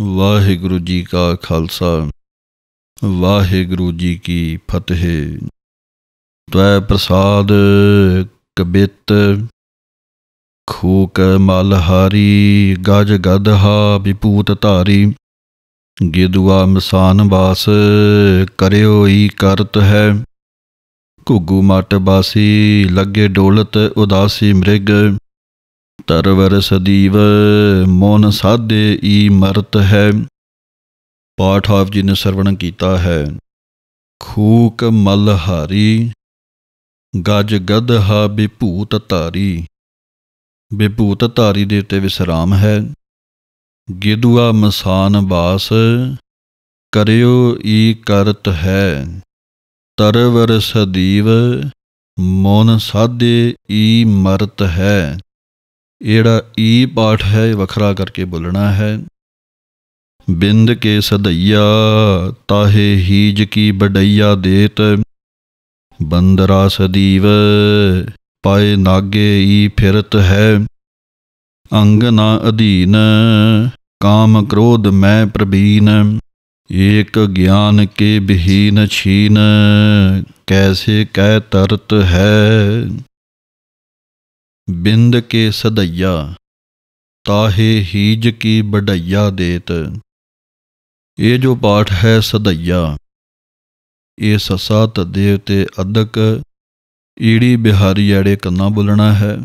ਵਾਹਿਗੁਰੂ ਜੀ ਕਾ ਖਾਲਸਾ ਵਾਹਿਗੁਰੂ ਜੀ ਕੀ ਫਤਿਹ ਤਵੈ ਪ੍ਰਸਾਦ ਕਬਿਤ ਖੂਕ ਮਲਹਾਰੀ ਗਜ ਗਦਹਾ ਵਿਪੂਤ ਧਾਰੀ ਗਿਦੁਆ ਮਸਾਨ ਬਾਸ ਕਰਿਓ ਈ ਕਰਤ ਹੈ ਘੁੱਗੂ ਮਟ ਬਾਸੀ ਲੱਗੇ ਡੋਲਤ ਉਦਾਸੀ ਮ੍ਰਿਗ ਤਰਵਰ ਸਦੀਵ ਮੋਨ ਸਾਧੇ ਈ ਮਰਤ ਹੈ ਪਾਠ ਆਪ ਜੀ ਨੇ ਸਰਵਣ ਕੀਤਾ ਹੈ ਖੂਕ ਹਾਰੀ ਗਜ ਗਦਹਾ ਬਿਪੂਤ ਧਾਰੀ ਬਿਪੂਤ ਧਾਰੀ ਦੇ ਉੱਤੇ ਵਿਸਰਾਮ ਹੈ ਗਿਦੂਆ ਮਸਾਨ ਬਾਸ ਕਰਿਓ ਈ ਕਰਤ ਹੈ ਤਰਵਰ ਸਦੀਵ ਮਨ ਸਾਧੇ ਈ ਮਰਤ ਹੈ ਜਿਹੜਾ ਈ ਪਾਠ ਹੈ ਇਹ ਵੱਖਰਾ ਕਰਕੇ ਬੋਲਣਾ ਹੈ ਬਿੰਦ ਕੇ ਸਦਈਆ ਤਾਹੇ ਹੀਜ ਕੀ ਬਡਈਆ ਦੇਤ ਬੰਦਰਾ ਸਦੀਵ ਪਾਏ ਨਾਗੇ ਈ ਫਿਰਤ ਹੈ ਅੰਗ ਨਾ ਅਧੀਨ ਕਾਮ ਕ੍ਰੋਧ ਮੈਂ ਪ੍ਰਬੀਨ ਏਕ ਗਿਆਨ ਕੇ ਬਹੀਨ ਛੀਨ ਕੈਸੇ ਕਹਿ ਤਰਤ ਹੈ ਬਿੰਦ ਕੇ ਸਦਈਆ ਤਾਹੇ ਹੀਜ ਕੀ ਬਡਈਆ ਦੇਤ ਇਹ ਜੋ ਪਾਠ ਹੈ ਸਦਈਆ ਇਹ ਸਸਾਤ ਦੇਵਤੇ ਤੇ ਅਦਕ ਈੜੀ ਬਿਹਾਰੀ ਆੜੇ ਕੰਨਾ ਬੋਲਣਾ ਹੈ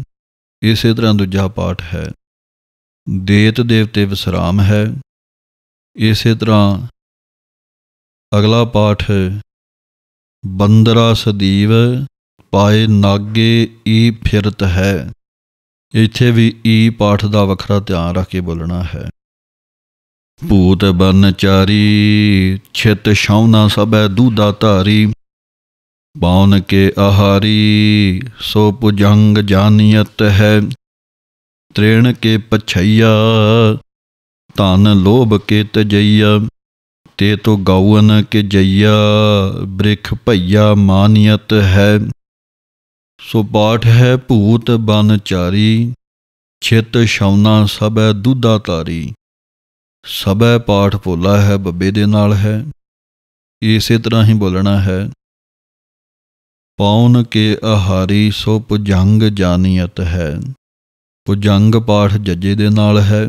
ਇਸੇ ਤਰ੍ਹਾਂ ਦੂਜਾ ਪਾਠ ਹੈ ਦੇਤ ਦੇਵਤੇ ਵਿਸਰਾਮ ਹੈ ਇਸੇ ਤਰ੍ਹਾਂ ਅਗਲਾ ਪਾਠ ਬੰਦਰਾ ਸਦੀਵ ਪਾਏ ਨਾਗੇ ਈ ਫਿਰਤ ਹੈ ਇੱਥੇ ਵੀ ਈ ਪਾਠ ਦਾ ਵੱਖਰਾ ਧਿਆਨ ਰੱਖ ਕੇ ਬੋਲਣਾ ਹੈ ਭੂਤ ਬਨਚਾਰੀ ਛਿਤ ਸ਼ੌਨਾ ਸਭੈ ਦੂਦਾ ਧਾਰੀ ਬਾਉਨ ਕੇ ਆਹਾਰੀ ਸੋ ਪੁਜੰਗ ਜਾਨੀਅਤ ਹੈ ਤ੍ਰੇਣ ਕੇ ਪਛਈਆ ਤਨ ਲੋਭ ਕੇ ਤਜਈਆ ਤੇ ਤੋ ਗਾਉਨ ਕੇ ਜਈਆ ਬ੍ਰਿਖ ਭਈਆ ਮਾਨੀਅਤ ਹੈ ਸੋ ਪਾਠ ਹੈ ਭੂਤ ਬਨ ਚਾਰੀ ਛਿਤ ਸ਼ਵਨਾ ਸਭੈ ਦੁੱਧਾ ਤਾਰੀ ਸਭੈ ਪਾਠ ਭੋਲਾ ਹੈ ਬੱਬੇ ਦੇ ਨਾਲ ਹੈ ਇਸੇ ਤਰ੍ਹਾਂ ਹੀ ਬੋਲਣਾ ਹੈ ਪੌਨ ਕੇ ਆਹਾਰੀ ਸੋ ਪੁਜੰਗ ਜਾਨੀਅਤ ਹੈ ਪੁਜੰਗ ਪਾਠ ਜੱਜੇ ਦੇ ਨਾਲ ਹੈ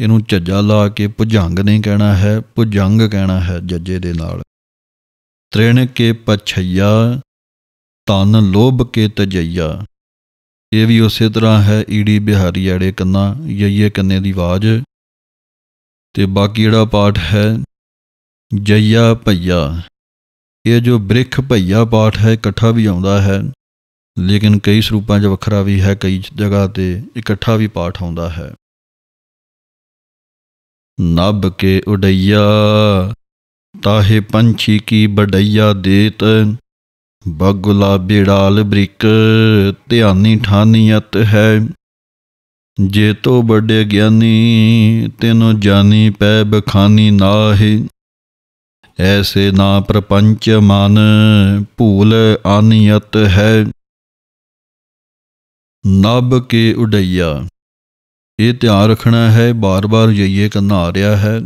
ਇਹਨੂੰ ਝੱਜਾ ਲਾ ਕੇ ਪੁਜੰਗ ਨਹੀਂ ਕਹਿਣਾ ਹੈ ਪੁਜੰਗ ਕਹਿਣਾ ਹੈ ਜੱਜੇ ਦੇ ਨਾਲ ਤ੍ਰਿਣ ਕੇ ਪਛਈਆ ਤਨ ਲੋਭ ਕੇ ਤਜਈਆ ਇਹ ਵੀ ਉਸੇ ਤਰ੍ਹਾਂ ਹੈ ਈੜੀ ਬਿਹਾਰੀ ਆੜੇ ਕੰਨਾ ਯਈਏ ਕੰਨੇ ਦੀ ਆਵਾਜ਼ ਤੇ ਬਾਕੀ ਜਿਹੜਾ ਪਾਠ ਹੈ ਜਈਆ ਭਈਆ ਇਹ ਜੋ ਬ੍ਰਿਖ ਭਈਆ ਪਾਠ ਹੈ ਇਕੱਠਾ ਵੀ ਆਉਂਦਾ ਹੈ ਲੇਕਿਨ ਕਈ ਸਰੂਪਾਂ 'ਚ ਵੱਖਰਾ ਵੀ ਹੈ ਕਈ ਜਗ੍ਹਾ ਤੇ ਇਕੱਠਾ ਵੀ ਪਾਠ ਆਉਂਦਾ ਹੈ ਨਭ ਕੇ ਉਡਈਆ ਤਾਹੇ ਪੰਛੀ ਕੀ ਬੜਈਆ ਦੇਤ ਬਗੁਲਾ ਬਿੜਾਲ ਬ੍ਰਿਕ ਧਿਆਨੀ ਠਾਨੀਅਤ ਹੈ ਜੇ ਤੋ ਵੱਡੇ ਗਿਆਨੀ ਤੈਨੋ ਜਾਨੀ ਪੈ ਬਖਾਨੀ ਨਾਹੀ ਐਸੇ ਨਾ ਪ੍ਰਪੰਚ ਮਨ ਭੂਲ ਆਨੀਅਤ ਹੈ ਨਭ ਕੇ ਉਡਈਆ ਇਹ ਧਿਆਨ ਰੱਖਣਾ ਹੈ ਬਾਰ-ਬਾਰ ਜਈਏ ਕੰਨਾ ਆ ਰਿਹਾ ਹੈ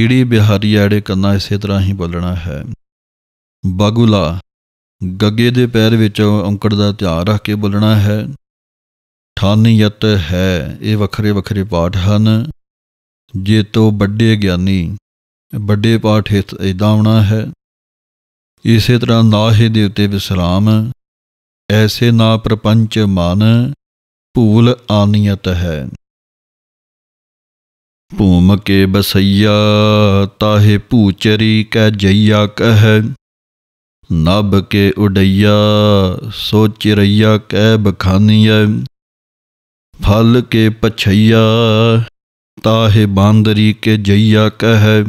ਈੜੀ ਬਿਹਾਰੀ ਆੜੇ ਕੰਨਾ ਇਸੇ ਤਰ੍ਹਾਂ ਹੀ ਬੋਲਣਾ ਹੈ ਬਗੁਲਾ ਗੱਗੇ ਦੇ ਪੈਰ ਵਿੱਚ ਔਂਕੜ ਦਾ ਧਿਆਨ ਰੱਖ ਕੇ ਬੋਲਣਾ ਹੈ ਠਾਨੀਅਤ ਹੈ ਇਹ ਵੱਖਰੇ ਵੱਖਰੇ ਪਾਠ ਹਨ ਜੇ ਤੋ ਵੱਡੇ ਗਿਆਨੀ ਵੱਡੇ ਪਾਠ ਇਦਾਂ ਆਉਣਾ ਹੈ ਇਸੇ ਤਰ੍ਹਾਂ ਨਾਹੇ ਦੇ ਉੱਤੇ ਵਿਸਰਾਮ ਐਸੇ ਨਾ ਪ੍ਰਪੰਚ ਮਨ ਭੂਲ ਆਨੀਅਤ ਹੈ ਭੂਮਕੇ ਬਸਈਆ ਤਾਹੇ ਭੂਚਰੀ ਕੈ ਜਈਆ ਕਹੈ ਨਭ ਕੇ ਉਡਈਆ ਸੋਚ ਰਈਆ ਕਹਿ ਬਖਾਨੀਐ ਫਲ ਕੇ ਪਛਈਆ ਤਾਹੇ ਬਾਂਦਰੀ ਕੇ ਜਈਆ ਕਹਿ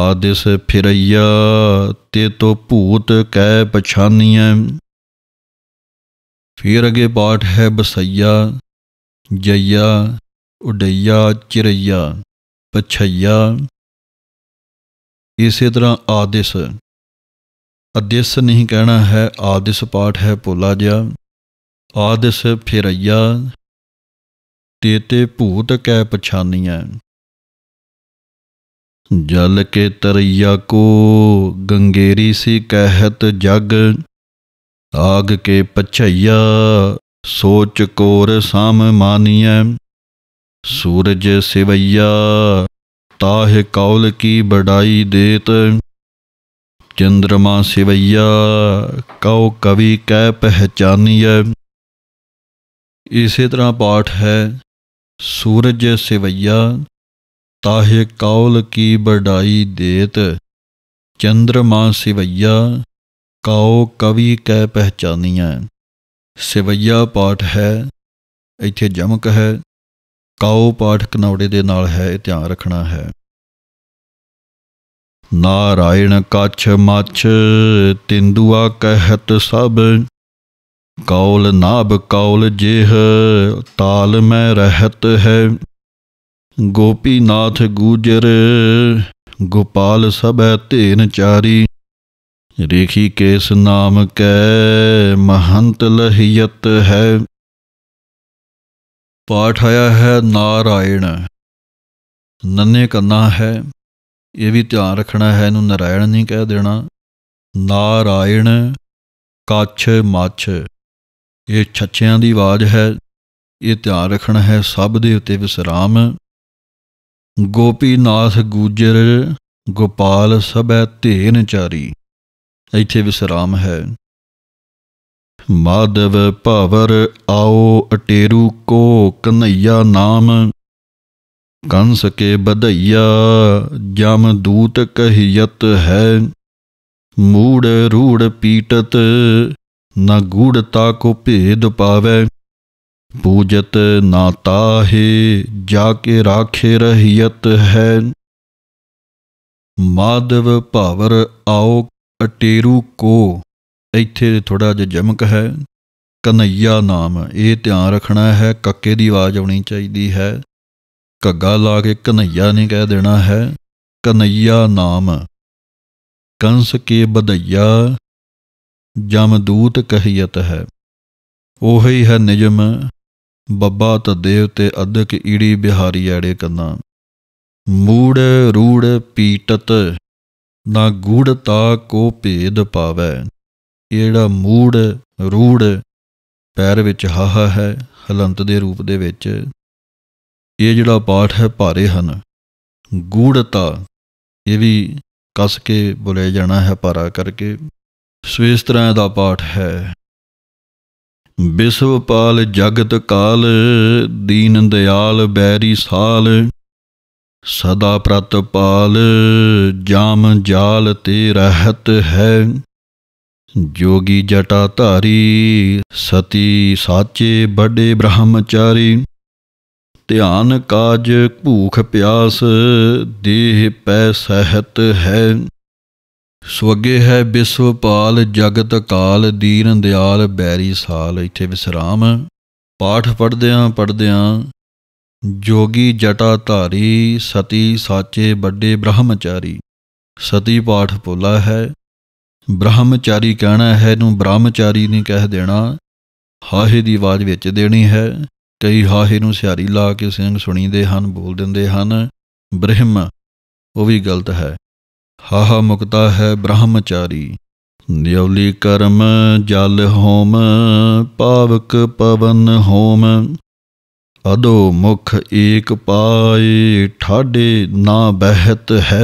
ਆਦਿਸ ਫਿਰਈਆ ਤੇ ਤੋ ਭੂਤ ਕਹਿ ਪਛਾਨੀਐ ਫਿਰ ਅਗੇ ਪਾਠ ਹੈ ਬਸਈਆ ਜਈਆ ਉਡਈਆ ਚਿਰਈਆ ਪਛਈਆ ਇਸੇ ਤਰ੍ਹਾਂ ਆਦਿਸ ਅਦਿਸ ਨਹੀਂ ਕਹਿਣਾ ਹੈ ਆਦਿਸ ਪਾਠ ਹੈ ਭੋਲਾ ਜਿਆ ਆਦਿਸ ਫਿਰਈਆ ਤੇ ਤੇ ਭੂਤ ਕੈ ਪਛਾਨੀਐ ਜਲ ਕੇ ਤਰਈਆ ਕੋ ਗੰਗੇਰੀ ਸੀ ਕਹਿਤ ਜਗ ਆਗ ਕੇ ਪਛਈਆ ਸੋਚ ਕੋਰ ਸਾਮ ਮਾਨੀਐ ਸੂਰਜ ਸਿਵਈਆ ਤਾਹ ਕੌਲ ਕੀ ਬੜਾਈ ਦੇਤ ਚੰਦਰਮਾ ਸਿਵਈਆ ਕਉ ਕਵੀ ਕਹਿ ਪਹਿਚਾਨੀਐ ਇਸੇ ਤਰ੍ਹਾਂ ਪਾਠ ਹੈ ਸੂਰਜ ਸਿਵਈਆ ਤਾਹੇ ਕੌਲ ਕੀ ਬੜਾਈ ਦੇਤ ਚੰਦਰਮਾ ਸਿਵਈਆ ਕਉ ਕਵੀ ਕਹਿ ਪਹਿਚਾਨੀਐ ਸਿਵਈਆ ਪਾਠ ਹੈ ਇੱਥੇ ਜਮਕ ਹੈ ਕਉ ਪਾਠ ਕਨੌੜੇ ਦੇ ਨਾਲ ਹੈ ਧਿਆਨ ਰੱਖਣਾ ਹੈ ਨਾਰਾਇਣ ਕਛ ਮਛ ਤਿੰਦੂਆ ਕਹਿਤ ਸਭ ਕੌਲ ਨਾਭ ਕੌਲ ਜਿਹ ਤਾਲ ਮੈਂ ਰਹਤ ਹੈ ਗੋਪੀਨਾਥ ਗੂਜਰ ਗੋਪਾਲ ਸਭੈ ਧੇਨ ਚਾਰੀ ਰੇਖੀ ਕੇਸ ਨਾਮ ਕੈ ਮਹੰਤ ਲਹਿਯਤ ਹੈ ਪਾਠ ਆਇਆ ਹੈ ਨਾਰਾਇਣ ਨੰਨੇ ਕੰਨਾ ਹੈ ਇਹ ਵੀ ਧਿਆਨ ਰੱਖਣਾ ਹੈ ਇਹਨੂੰ ਨਾਰਾਇਣ ਨਹੀਂ ਕਹਿ ਦੇਣਾ ਨਾਰਾਇਣ ਕੱਛ ਮੱਛ ਇਹ ਛੱਛਿਆਂ ਦੀ ਆਵਾਜ਼ ਹੈ ਇਹ ਧਿਆਨ ਰੱਖਣਾ ਹੈ ਸਭ ਦੇ ਉੱਤੇ ਵਿਸਰਾਮ ਗੋਪੀਨਾਥ ਗੂਜਰ ਗੋਪਾਲ ਸਭੈ ਧੇਨ ਚਾਰੀ ਇੱਥੇ ਵਿਸਰਾਮ ਹੈ ਮਾਧਵ ਭਵਰ ਆਓ ਅਟੇਰੂ ਕੋ ਕਨਈਆ ਨਾਮ ਕੰਸ ਕੇ ਬਧਈਆ ਜਮ ਦੂਤ ਕਹਿਯਤ ਹੈ ਮੂੜ ਰੂੜ ਪੀਟਤ ਨ ਗੂੜਤਾ ਕੋ ਭੇਦ ਪਾਵੇ ਪੂਜਤ ਨਾ ਤਾਹੇ ਜਾ ਕੇ ਰਾਖੇ ਰਹਿਯਤ ਹੈ ਮਾਦਵ ਭਾਵਰ ਆਓ ਅਟੇਰੂ ਕੋ ਇੱਥੇ ਥੋੜਾ ਜਿਹਾ ਜਮਕ ਹੈ ਕਨਈਆ ਨਾਮ ਇਹ ਧਿਆਨ ਰੱਖਣਾ ਹੈ ਕੱਕੇ ਦੀ ਆਵਾਜ਼ ਆਉਣੀ ਚਾਹੀਦੀ ਹੈ ਘੱਗਾ ਲਾ ਕੇ ਕਨਈਆ ਨੇ ਕਹਿ ਦੇਣਾ ਹੈ ਕਨਈਆ ਨਾਮ ਕੰਸ ਕੇ ਬਧਈਆ ਜਮਦੂਤ ਕਹੀਤ ਹੈ ਉਹੀ ਹੈ ਨਿਜਮ ਬੱਬਾ ਦੇਵ ਤੇ ਅਧਿਕ ਈੜੀ ਬਿਹਾਰੀ ਐੜੇ ਕੰਨਾ ਮੂੜ ਰੂੜ ਪੀਟਤ ਨਾ ਗੂੜਤਾ ਕੋ ਭੇਦ ਪਾਵੇ ਇਹੜਾ ਮੂੜ ਰੂੜ ਪੈਰ ਵਿੱਚ ਹਾਹਾ ਹੈ ਹਲੰਤ ਦੇ ਰੂਪ ਦੇ ਵਿੱਚ ਇਹ ਜਿਹੜਾ ਪਾਠ ਹੈ ਭਾਰੇ ਹਨ ਗੂੜਤਾ ਇਹ ਵੀ ਕਸ ਕੇ ਬੁਲੇ ਜਾਣਾ ਹੈ ਪਾਰਾ ਕਰਕੇ ਸੋ ਇਸ ਤਰ੍ਹਾਂ ਦਾ ਪਾਠ ਹੈ ਬਿਸਵ ਪਾਲ ਜਗਤ ਕਾਲ ਦੀਨ ਦਿਆਲ ਬੈਰੀ ਸਾਲ ਸਦਾ ਪ੍ਰਤ ਪਾਲ ਜਾਮ ਜਾਲ ਤੇ ਰਹਿਤ ਹੈ ਜੋਗੀ ਜਟਾ ਧਾਰੀ ਸਤੀ ਸਾਚੇ ਬੜੇ ਬ੍ਰਹਮਚਾਰੀ ਧਿਆਨ ਕਾਜ ਭੂਖ ਪਿਆਸ ਦੇਹ ਪੈ ਸਹਿਤ ਹੈ ਸਵਗੇ ਹੈ ਵਿਸਵ ਪਾਲ ਜਗਤ ਕਾਲ ਦੀਨ ਦਿਆਲ ਬੈਰੀ ਸਾਲ ਇੱਥੇ ਵਿਸਰਾਮ ਪਾਠ ਪੜਦਿਆਂ ਪੜਦਿਆਂ ਜੋਗੀ ਜਟਾ ਧਾਰੀ ਸਤੀ ਸਾਚੇ ਵੱਡੇ ਬ੍ਰਹਮਚਾਰੀ ਸਤੀ ਪਾਠ ਪੋਲਾ ਹੈ ਬ੍ਰਹਮਚਾਰੀ ਕਹਿਣਾ ਹੈ ਨੂੰ ਬ੍ਰਹਮਚਾਰੀ ਨਹੀਂ ਕਹਿ ਦੇਣਾ ਹਾਹੇ ਦੀ ਆਵਾਜ਼ ਵਿੱਚ ਦੇਣੀ ਹੈ ਕਈ ਹਾਹੇ ਨੂੰ ਸਿਆਰੀ ਲਾ ਕੇ ਸਿੰਘ ਸੁਣੀਦੇ ਹਨ ਬੋਲ ਦਿੰਦੇ ਹਨ ਬ੍ਰਹਮ ਉਹ ਵੀ ਗਲਤ ਹੈ ਹਾਹਾ ਮੁਕਤਾ ਹੈ ਬ੍ਰਹਮਚਾਰੀ ਨਿਉਲੀ ਕਰਮ ਜਲ ਹੋਮ ਪਾਵਕ ਪਵਨ ਹੋਮ ਅਦੋ ਮੁਖ ਏਕ ਪਾਏ ਠਾਡੇ ਨਾ ਬਹਿਤ ਹੈ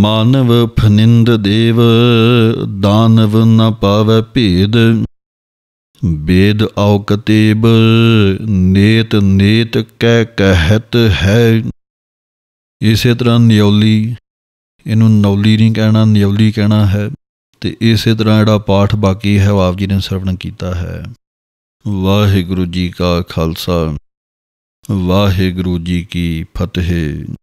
ਮਾਨਵ ਫਨਿੰਦ ਦੇਵ ਦਾਨਵ ਨ ਪਾਵੇ ਭੇਦ ਬੇਦ ਔਕਤੇਬ ਨੇਤ ਨੇਤ ਕਹਿ ਕਹਿਤ ਹੈ ਇਸੇ ਤਰ੍ਹਾਂ ਨਿਯੌਲੀ ਇਹਨੂੰ ਨੌਲੀ ਨਹੀਂ ਕਹਿਣਾ ਨਿਯੌਲੀ ਕਹਿਣਾ ਹੈ ਤੇ ਇਸੇ ਤਰ੍ਹਾਂ ਜਿਹੜਾ ਪਾਠ ਬਾਕੀ ਹੈ ਆਪ ਜੀ ਨੇ ਸਰਵਣ ਕੀਤਾ ਹੈ ਵਾਹਿਗੁਰੂ ਜੀ ਕਾ ਖਾਲਸਾ ਵਾਹਿਗੁਰੂ ਜੀ ਕੀ ਫਤਿਹ